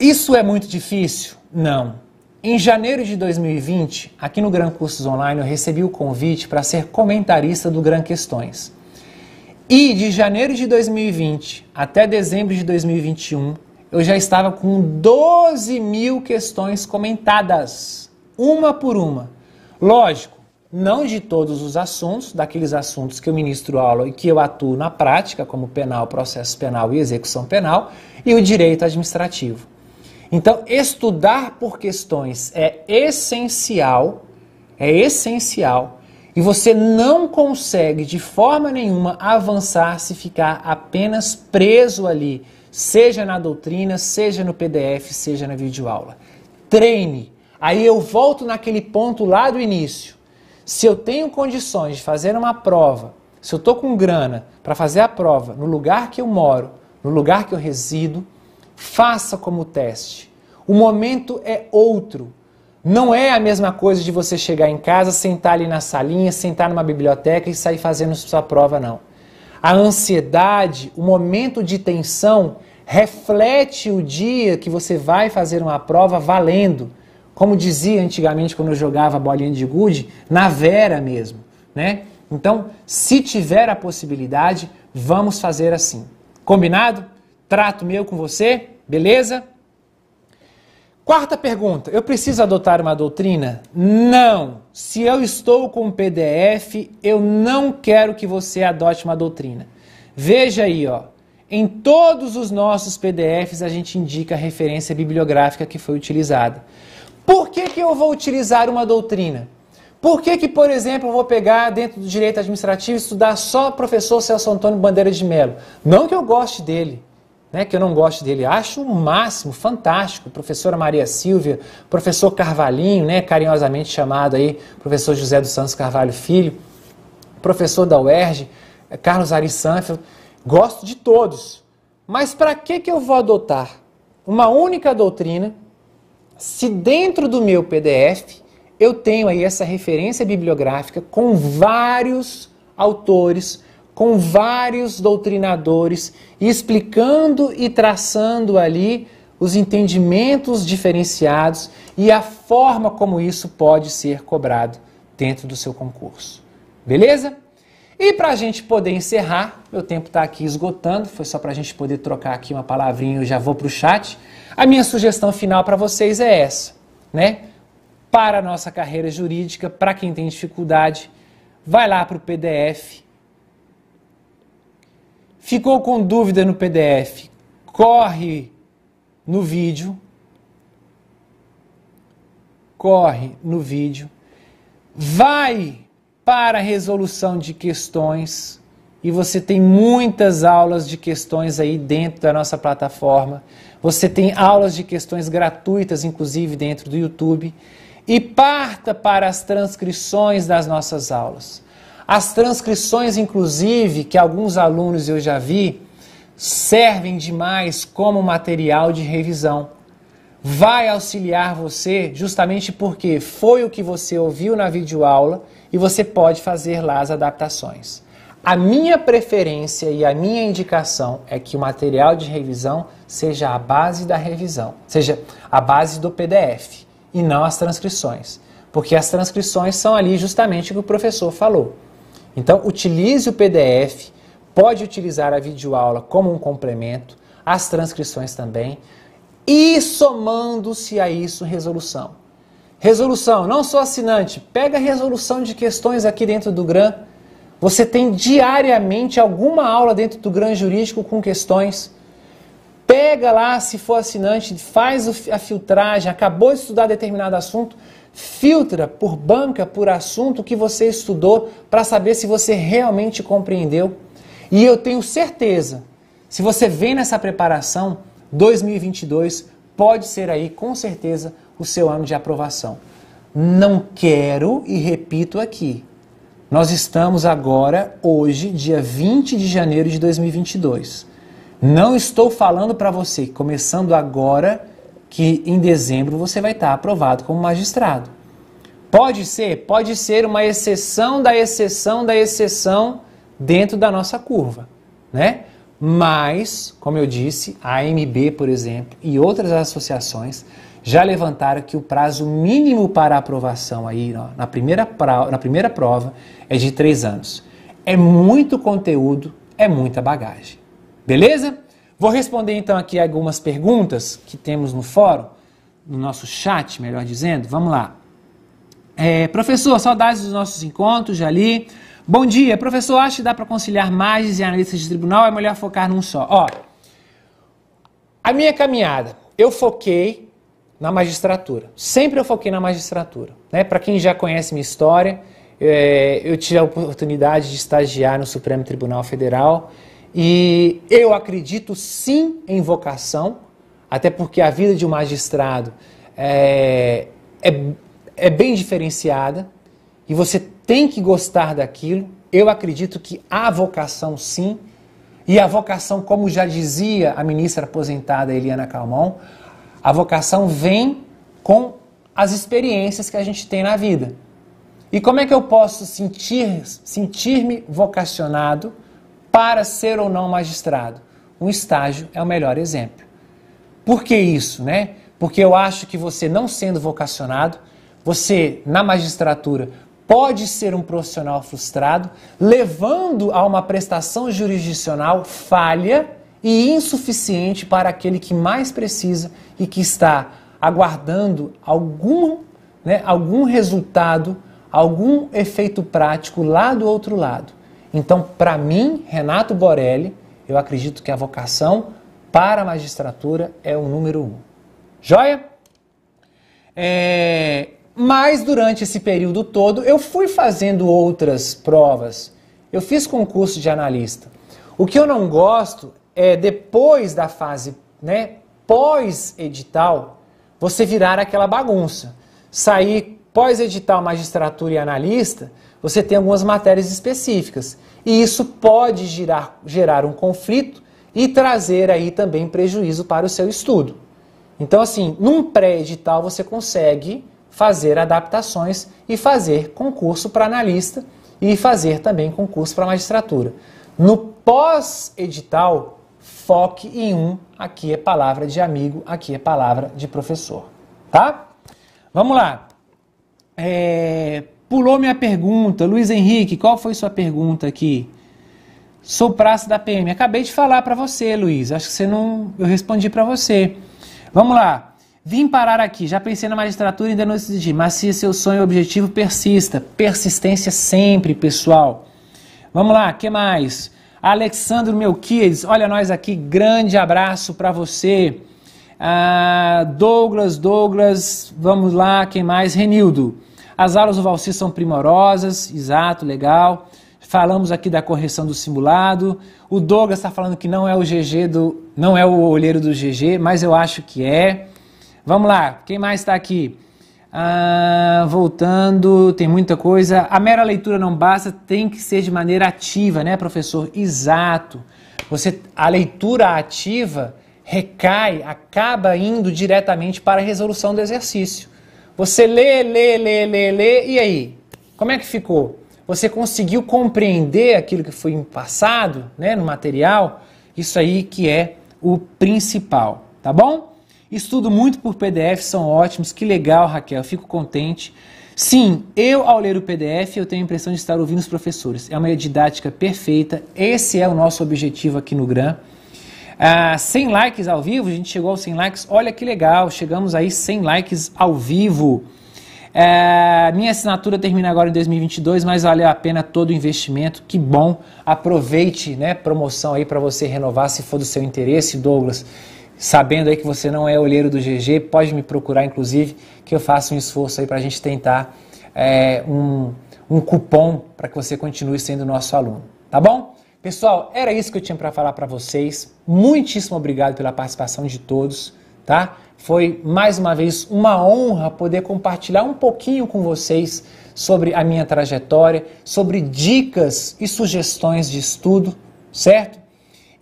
Isso é muito difícil? Não. Em janeiro de 2020, aqui no Gran Cursos Online, eu recebi o convite para ser comentarista do Gran Questões. E de janeiro de 2020 até dezembro de 2021, eu já estava com 12 mil questões comentadas uma por uma. Lógico, não de todos os assuntos, daqueles assuntos que eu ministro aula e que eu atuo na prática, como penal, processo penal e execução penal, e o direito administrativo. Então, estudar por questões é essencial, é essencial, e você não consegue de forma nenhuma avançar se ficar apenas preso ali, seja na doutrina, seja no PDF, seja na videoaula. Treine Aí eu volto naquele ponto lá do início. Se eu tenho condições de fazer uma prova, se eu estou com grana para fazer a prova no lugar que eu moro, no lugar que eu resido, faça como teste. O momento é outro. Não é a mesma coisa de você chegar em casa, sentar ali na salinha, sentar numa biblioteca e sair fazendo sua prova, não. A ansiedade, o momento de tensão, reflete o dia que você vai fazer uma prova valendo como dizia antigamente quando eu jogava bolinha de gude, na vera mesmo, né? Então, se tiver a possibilidade, vamos fazer assim. Combinado? Trato meu com você, beleza? Quarta pergunta: eu preciso adotar uma doutrina? Não. Se eu estou com um PDF, eu não quero que você adote uma doutrina. Veja aí, ó. Em todos os nossos PDFs a gente indica a referência bibliográfica que foi utilizada. Por que, que eu vou utilizar uma doutrina? Por que, que, por exemplo, eu vou pegar dentro do direito administrativo e estudar só professor Celso Antônio Bandeira de Mello? Não que eu goste dele, né, que eu não goste dele, acho o máximo, fantástico. Professora Maria Silvia, professor Carvalhinho, né, carinhosamente chamado aí, professor José dos Santos Carvalho Filho, professor da UERJ, eh, Carlos Ari Sanfield, gosto de todos. Mas para que, que eu vou adotar uma única doutrina se dentro do meu PDF eu tenho aí essa referência bibliográfica com vários autores, com vários doutrinadores, explicando e traçando ali os entendimentos diferenciados e a forma como isso pode ser cobrado dentro do seu concurso. Beleza? E para a gente poder encerrar, meu tempo está aqui esgotando, foi só para a gente poder trocar aqui uma palavrinha, eu já vou para o chat. A minha sugestão final para vocês é essa, né? Para a nossa carreira jurídica, para quem tem dificuldade, vai lá para o PDF. Ficou com dúvida no PDF? Corre no vídeo. Corre no vídeo. Vai para a resolução de questões e você tem muitas aulas de questões aí dentro da nossa plataforma. Você tem aulas de questões gratuitas, inclusive dentro do YouTube. E parta para as transcrições das nossas aulas. As transcrições, inclusive, que alguns alunos eu já vi, servem demais como material de revisão. Vai auxiliar você justamente porque foi o que você ouviu na videoaula e você pode fazer lá as adaptações. A minha preferência e a minha indicação é que o material de revisão seja a base da revisão, seja a base do PDF e não as transcrições, porque as transcrições são ali justamente o que o professor falou. Então, utilize o PDF, pode utilizar a videoaula como um complemento, as transcrições também, e somando-se a isso, resolução. Resolução, não sou assinante, pega a resolução de questões aqui dentro do GRAM você tem diariamente alguma aula dentro do Gran Jurídico com questões. Pega lá, se for assinante, faz a filtragem, acabou de estudar determinado assunto, filtra por banca, por assunto que você estudou, para saber se você realmente compreendeu. E eu tenho certeza, se você vem nessa preparação, 2022 pode ser aí, com certeza, o seu ano de aprovação. Não quero, e repito aqui, nós estamos agora, hoje, dia 20 de janeiro de 2022. Não estou falando para você, começando agora, que em dezembro você vai estar aprovado como magistrado. Pode ser, pode ser uma exceção da exceção da exceção dentro da nossa curva, né? Mas, como eu disse, a AMB, por exemplo, e outras associações já levantaram que o prazo mínimo para aprovação aí ó, na, primeira pra, na primeira prova é de três anos. É muito conteúdo, é muita bagagem. Beleza? Vou responder então aqui algumas perguntas que temos no fórum, no nosso chat, melhor dizendo. Vamos lá. É, professor, saudades dos nossos encontros, já Bom dia, professor, acha que dá para conciliar mais e analistas de tribunal? É melhor focar num só. Ó, a minha caminhada, eu foquei na magistratura. Sempre eu foquei na magistratura. Né? Para quem já conhece minha história, é, eu tive a oportunidade de estagiar no Supremo Tribunal Federal e eu acredito sim em vocação, até porque a vida de um magistrado é, é, é bem diferenciada e você tem que gostar daquilo. Eu acredito que há vocação sim. E a vocação, como já dizia a ministra aposentada Eliana Calmon, a vocação vem com as experiências que a gente tem na vida. E como é que eu posso sentir, sentir-me vocacionado para ser ou não magistrado? Um estágio é o melhor exemplo. Por que isso, né? Porque eu acho que você não sendo vocacionado, você na magistratura pode ser um profissional frustrado, levando a uma prestação jurisdicional falha e insuficiente para aquele que mais precisa e que está aguardando algum, né, algum resultado, algum efeito prático lá do outro lado. Então, para mim, Renato Borelli, eu acredito que a vocação para a magistratura é o número um. Joia? É, mas durante esse período todo eu fui fazendo outras provas. Eu fiz concurso de analista. O que eu não gosto é, depois da fase né, pós-edital, você virar aquela bagunça. Sair pós-edital, magistratura e analista, você tem algumas matérias específicas. E isso pode girar, gerar um conflito e trazer aí também prejuízo para o seu estudo. Então, assim, num pré-edital você consegue fazer adaptações e fazer concurso para analista e fazer também concurso para magistratura. No pós-edital, foque em um. Aqui é palavra de amigo, aqui é palavra de professor. Tá? Vamos lá. É... Pulou minha pergunta. Luiz Henrique, qual foi sua pergunta aqui? Sou praça da PM. Acabei de falar para você, Luiz. Acho que você não. Eu respondi para você. Vamos lá. Vim parar aqui. Já pensei na magistratura e ainda não decidi. Mas se seu sonho e objetivo persista. Persistência sempre, pessoal. Vamos lá. que mais? Alexandre Melquides, olha nós aqui, grande abraço para você. Ah, Douglas, Douglas, vamos lá, quem mais? Renildo, as aulas do Valci são primorosas, exato, legal. Falamos aqui da correção do simulado. O Douglas está falando que não é o GG do, não é o olheiro do GG, mas eu acho que é. Vamos lá, quem mais está aqui? Ah, voltando, tem muita coisa. A mera leitura não basta, tem que ser de maneira ativa, né, professor? Exato. Você, a leitura ativa recai, acaba indo diretamente para a resolução do exercício. Você lê, lê, lê, lê, lê, e aí? Como é que ficou? Você conseguiu compreender aquilo que foi passado, né, no material? Isso aí que é o principal, tá bom? Estudo muito por PDF, são ótimos. Que legal, Raquel, fico contente. Sim, eu ao ler o PDF, eu tenho a impressão de estar ouvindo os professores. É uma didática perfeita. Esse é o nosso objetivo aqui no GRAM. Ah, 100 likes ao vivo, a gente chegou aos 100 likes. Olha que legal, chegamos aí 100 likes ao vivo. É, minha assinatura termina agora em 2022, mas valeu a pena todo o investimento. Que bom, aproveite, né? Promoção aí para você renovar se for do seu interesse, Douglas sabendo aí que você não é olheiro do GG, pode me procurar, inclusive, que eu faça um esforço aí para a gente tentar é, um, um cupom para que você continue sendo nosso aluno, tá bom? Pessoal, era isso que eu tinha para falar para vocês. Muitíssimo obrigado pela participação de todos, tá? Foi mais uma vez uma honra poder compartilhar um pouquinho com vocês sobre a minha trajetória, sobre dicas e sugestões de estudo, certo?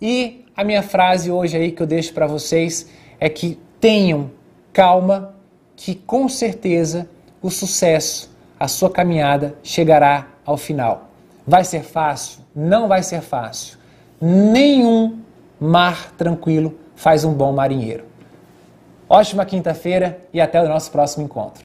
E a minha frase hoje aí que eu deixo para vocês é que tenham calma, que com certeza o sucesso, a sua caminhada chegará ao final. Vai ser fácil? Não vai ser fácil. Nenhum mar tranquilo faz um bom marinheiro. Ótima quinta-feira e até o nosso próximo encontro.